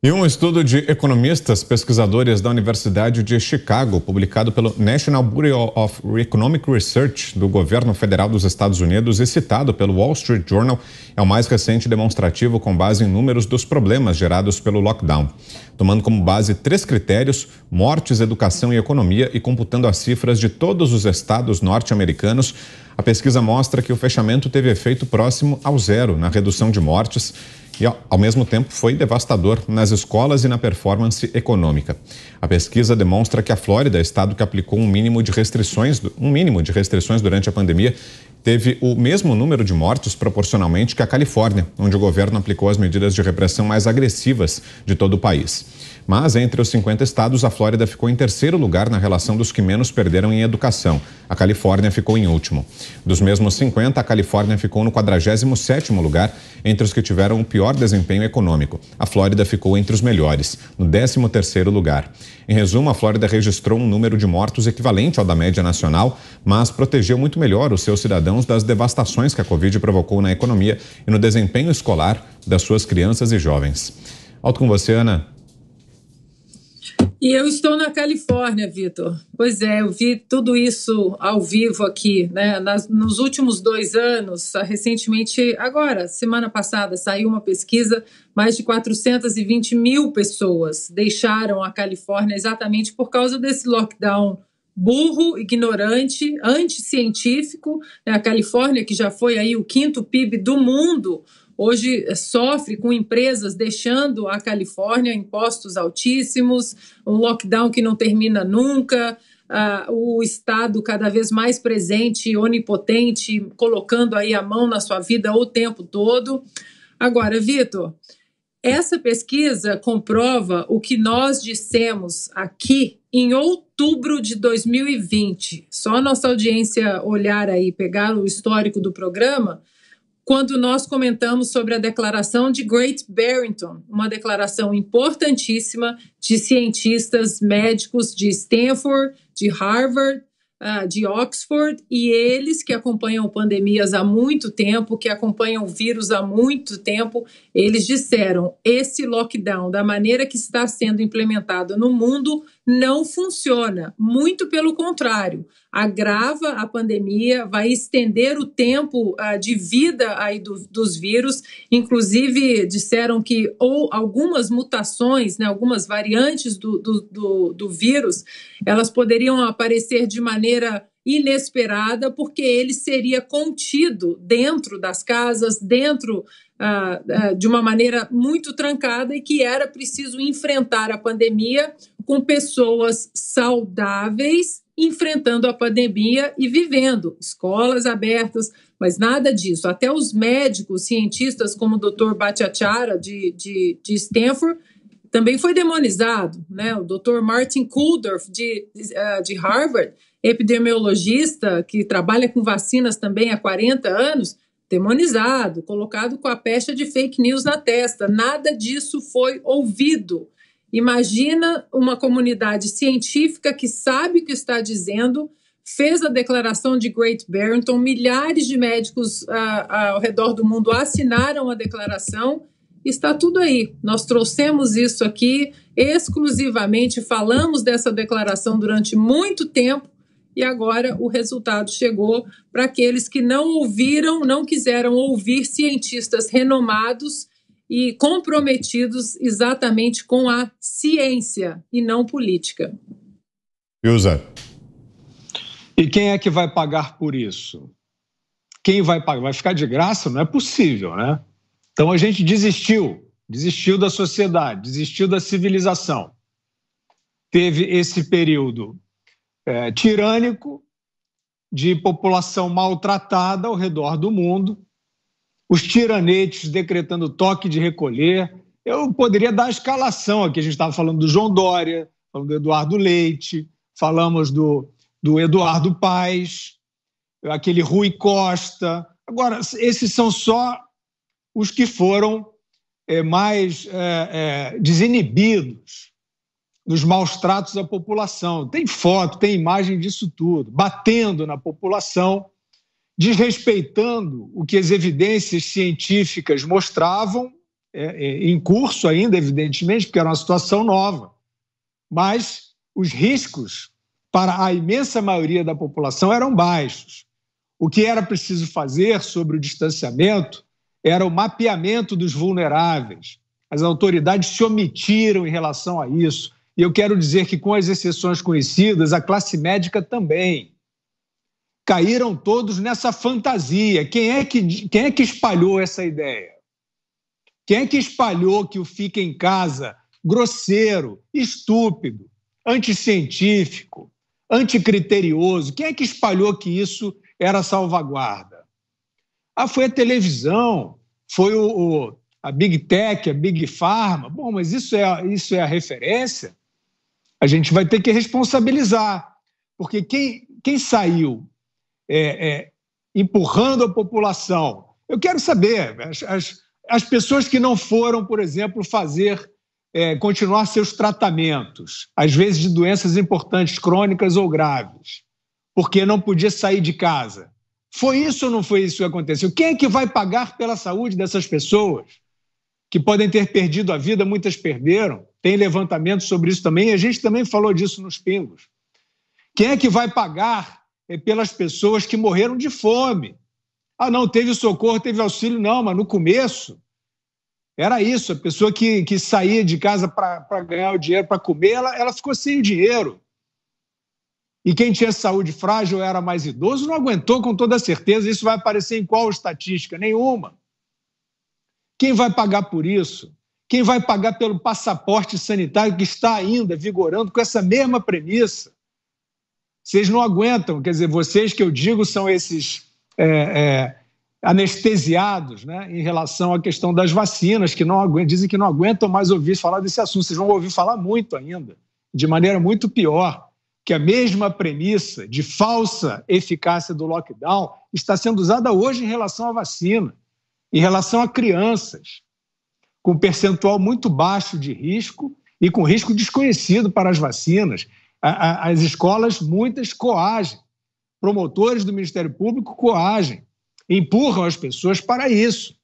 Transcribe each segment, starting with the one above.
E um estudo de economistas pesquisadores da Universidade de Chicago, publicado pelo National Bureau of Economic Research do governo federal dos Estados Unidos e citado pelo Wall Street Journal, é o mais recente demonstrativo com base em números dos problemas gerados pelo lockdown. Tomando como base três critérios: mortes, educação e economia, e computando as cifras de todos os estados norte-americanos, a pesquisa mostra que o fechamento teve efeito próximo ao zero na redução de mortes e ao mesmo tempo, foi devastador nas escolas e na performance econômica. A pesquisa demonstra que a Flórida, estado que aplicou um mínimo de restrições, um mínimo de restrições durante a pandemia, teve o mesmo número de mortos proporcionalmente que a Califórnia, onde o governo aplicou as medidas de repressão mais agressivas de todo o país. Mas entre os 50 estados, a Flórida ficou em terceiro lugar na relação dos que menos perderam em educação. A Califórnia ficou em último. Dos mesmos 50, a Califórnia ficou no 47º lugar entre os que tiveram o pior desempenho econômico. A Flórida ficou entre os melhores, no 13º lugar. Em resumo, a Flórida registrou um número de mortos equivalente ao da média nacional, mas protegeu muito melhor os seus cidadãos das devastações que a Covid provocou na economia e no desempenho escolar das suas crianças e jovens. Alto com você, Ana. E eu estou na Califórnia, Vitor. Pois é, eu vi tudo isso ao vivo aqui, né? Nas, nos últimos dois anos, ah, recentemente, agora, semana passada, saiu uma pesquisa, mais de 420 mil pessoas deixaram a Califórnia exatamente por causa desse lockdown burro, ignorante, anticientífico. Né? A Califórnia, que já foi aí o quinto PIB do mundo, hoje eh, sofre com empresas deixando a Califórnia impostos altíssimos, um lockdown que não termina nunca, Uh, o Estado cada vez mais presente, onipotente, colocando aí a mão na sua vida o tempo todo. Agora, Vitor, essa pesquisa comprova o que nós dissemos aqui em outubro de 2020. Só nossa audiência olhar aí, pegar o histórico do programa, quando nós comentamos sobre a declaração de Great Barrington, uma declaração importantíssima de cientistas médicos de Stanford, de Harvard, ah, de Oxford, e eles que acompanham pandemias há muito tempo, que acompanham vírus há muito tempo, eles disseram: esse lockdown, da maneira que está sendo implementado no mundo, não funciona. Muito pelo contrário, agrava a pandemia, vai estender o tempo uh, de vida aí do, dos vírus. Inclusive, disseram que ou algumas mutações, né, algumas variantes do, do, do, do vírus, elas poderiam aparecer de maneira inesperada, porque ele seria contido dentro das casas, dentro ah, ah, de uma maneira muito trancada e que era preciso enfrentar a pandemia com pessoas saudáveis enfrentando a pandemia e vivendo, escolas abertas, mas nada disso. Até os médicos, cientistas, como o Dr. Bhattacharya de, de, de Stanford, também foi demonizado, né? O Dr. Martin Kuldorf de, de ah, Harvard epidemiologista que trabalha com vacinas também há 40 anos, demonizado, colocado com a pecha de fake news na testa. Nada disso foi ouvido. Imagina uma comunidade científica que sabe o que está dizendo, fez a declaração de Great Barrington, milhares de médicos ah, ah ao redor do mundo assinaram a declaração. Está tudo aí. Nós trouxemos isso aqui exclusivamente, falamos dessa declaração durante muito tempo e agora o resultado chegou para aqueles que não ouviram, não quiseram ouvir cientistas renomados e comprometidos exatamente com a ciência e não política. Usa. E quem é que vai pagar por isso? Quem vai pagar? Vai ficar de graça? Não é possível, né? Então a gente desistiu, desistiu da sociedade, desistiu da civilização. Teve esse período é, tirânico de população maltratada ao redor do mundo, os tiranetes decretando toque de recolher. Eu poderia dar a escalação aqui. A gente estava falando do João Dória, falando do Eduardo Leite, falamos do, do Eduardo Paes, aquele Rui Costa. Agora, esses são só os que foram é, mais é, é, desinibidos nos maus tratos à população. Tem foto, tem imagem disso tudo, batendo na população, desrespeitando o que as evidências científicas mostravam, é, é, em curso ainda, evidentemente, porque era uma situação nova. Mas os riscos para a imensa maioria da população eram baixos. O que era preciso fazer sobre o distanciamento era o mapeamento dos vulneráveis. As autoridades se omitiram em relação a isso. E eu quero dizer que, com as exceções conhecidas, a classe médica também. Caíram todos nessa fantasia. Quem é que, quem é que espalhou essa ideia? Quem é que espalhou que o fica em casa grosseiro, estúpido, anticientífico, anticriterioso? Quem é que espalhou que isso era salvaguarda? Ah, foi a televisão, foi o, o, a Big Tech, a Big Pharma. Bom, mas isso é, isso é a referência? a gente vai ter que responsabilizar, porque quem, quem saiu é, é, empurrando a população. Eu quero saber, as, as, as, pessoas que não foram, por exemplo, fazer, é, continuar seus tratamentos, às vezes de doenças importantes, crônicas ou graves, porque não podia sair de casa. Foi isso ou não foi isso que aconteceu? Quem é que vai pagar pela saúde dessas pessoas que podem ter perdido a vida? Muitas perderam tem levantamento sobre isso também, e a gente também falou disso nos Pingos. Quem é que vai pagar eh, pelas pessoas que morreram de fome? Ah, não, teve socorro, teve auxílio, não, mas no começo era isso: a pessoa que, que saía de casa para ganhar o dinheiro para comer, ela, ela ficou sem o dinheiro. E quem tinha saúde frágil era mais idoso, não aguentou com toda certeza. Isso vai aparecer em qual estatística? Nenhuma. Quem vai pagar por isso? Quem vai pagar pelo passaporte sanitário que está ainda vigorando com essa mesma premissa? Vocês não aguentam, quer dizer, vocês que eu digo são esses é, é, anestesiados né, em relação à questão das vacinas, que não aguentam, dizem que não aguentam mais ouvir falar desse assunto. Vocês vão ouvir falar muito ainda, de maneira muito pior, que a mesma premissa de falsa eficácia do lockdown está sendo usada hoje em relação à vacina, em relação a crianças com percentual muito baixo de risco e com risco desconhecido para as vacinas. As escolas, muitas, coagem. Promotores do Ministério Público coagem, empurram as pessoas para isso.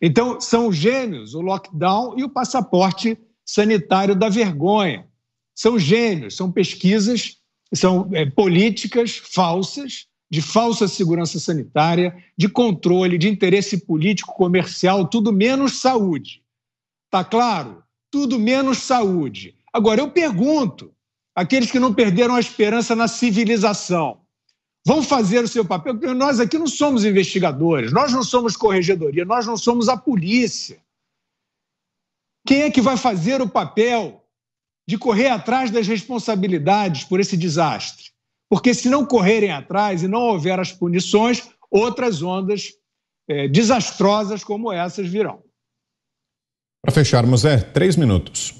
Então, são gênios o lockdown e o passaporte sanitário da vergonha. São gênios, são pesquisas, são é, políticas falsas de falsa segurança sanitária, de controle, de interesse político, comercial, tudo menos saúde. Tá claro? Tudo menos saúde. Agora eu pergunto, aqueles que não perderam a esperança na civilização, vão fazer o seu papel, porque nós aqui não somos investigadores, nós não somos corregedoria, nós não somos a polícia. Quem é que vai fazer o papel de correr atrás das responsabilidades por esse desastre? porque se não correrem atrás e não houver as punições, outras ondas é, desastrosas como essas virão. Para fecharmos, é três minutos.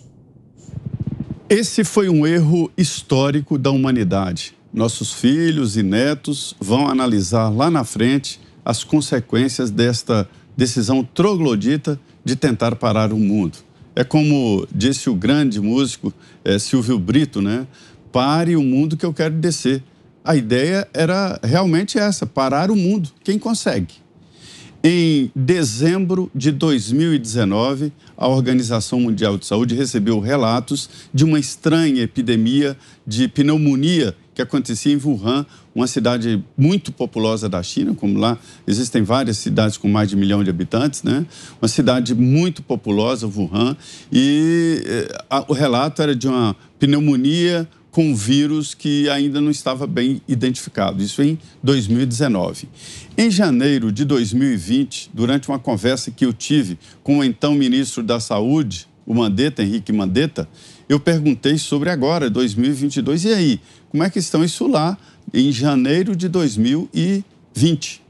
Esse foi um erro histórico da humanidade. Nossos filhos e netos vão analisar lá na frente as consequências desta decisão troglodita de tentar parar o mundo. É como disse o grande músico é, Silvio Brito, né? pare o mundo que eu quero descer. A ideia era realmente essa, parar o mundo. Quem consegue? Em dezembro de 2019, a Organização Mundial de Saúde recebeu relatos de uma estranha epidemia de pneumonia que acontecia em Wuhan, uma cidade muito populosa da China, como lá existem várias cidades com mais de um milhão de habitantes, né? Uma cidade muito populosa, Wuhan, e eh, o relato era de uma pneumonia com um vírus que ainda não estava bem identificado, isso em 2019. Em janeiro de 2020, durante uma conversa que eu tive com o então ministro da Saúde, o Mandetta, Henrique Mandetta, eu perguntei sobre agora, 2022, e aí, como é que estão isso lá em janeiro de 2020?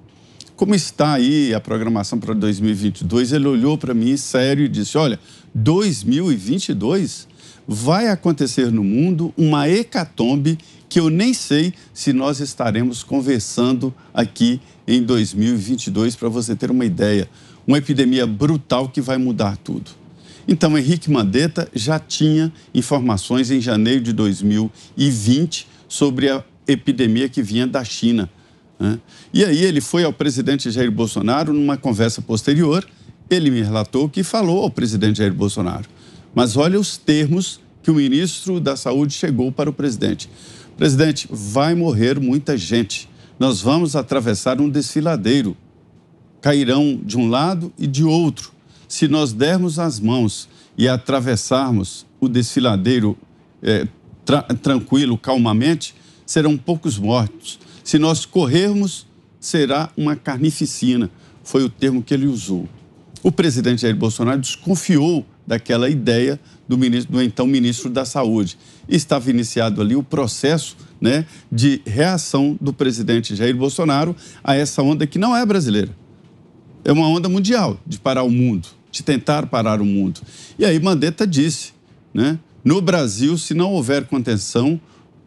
como está aí a programação para 2022? Ele olhou para mim sério e disse: Olha, 2022 vai acontecer no mundo uma hecatombe que eu nem sei se nós estaremos conversando aqui em 2022, para você ter uma ideia. Uma epidemia brutal que vai mudar tudo. Então, Henrique Mandetta já tinha informações em janeiro de 2020 sobre a epidemia que vinha da China né? E aí ele foi ao presidente Jair Bolsonaro numa conversa posterior. Ele me relatou que falou ao presidente Jair Bolsonaro. Mas olha os termos que o ministro da Saúde chegou para o presidente. Presidente, vai morrer muita gente. Nós vamos atravessar um desfiladeiro. Cairão de um lado e de outro. Se nós dermos as mãos e atravessarmos o desfiladeiro é, tra tranquilo, calmamente, serão poucos mortos. Se nós corrermos, será uma carnificina. Foi o termo que ele usou. O presidente Jair Bolsonaro desconfiou daquela ideia do, ministro, do então ministro da Saúde. Estava iniciado ali o processo né, de reação do presidente Jair Bolsonaro a essa onda que não é brasileira. É uma onda mundial de parar o mundo, de tentar parar o mundo. E aí Mandetta disse, né, no Brasil, se não houver contenção,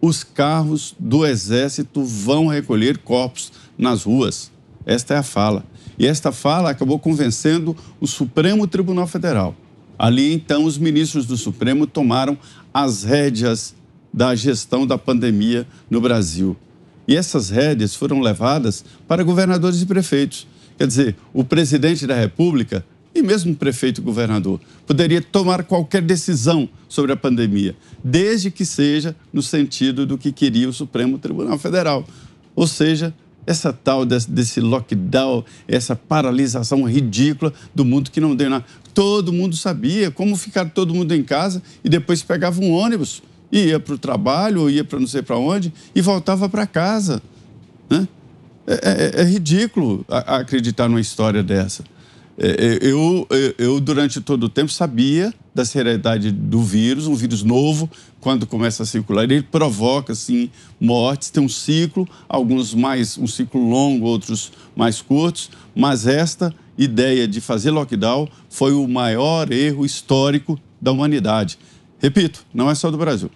os carros do Exército vão recolher corpos nas ruas. Esta é a fala. E esta fala acabou convencendo o Supremo Tribunal Federal. Ali, então, os ministros do Supremo tomaram as rédeas da gestão da pandemia no Brasil. E essas rédeas foram levadas para governadores e prefeitos. Quer dizer, o presidente da República e mesmo prefeito e governador, poderia tomar qualquer decisão sobre a pandemia, desde que seja no sentido do que queria o Supremo Tribunal Federal. Ou seja, essa tal desse, lockdown, essa paralisação ridícula do mundo que não deu nada. Todo mundo sabia como ficar todo mundo em casa e depois pegava um ônibus, ia para o trabalho, ou ia para não sei para onde e voltava para casa. Né? É, é, é ridículo acreditar numa história dessa. É, é, eu, é, eu, durante todo o tempo, sabia da seriedade do vírus, um vírus novo, quando começa a circular, ele provoca, assim, mortes, tem um ciclo, alguns mais, um ciclo longo, outros mais curtos, mas esta ideia de fazer lockdown foi o maior erro histórico da humanidade. Repito, não é só do Brasil.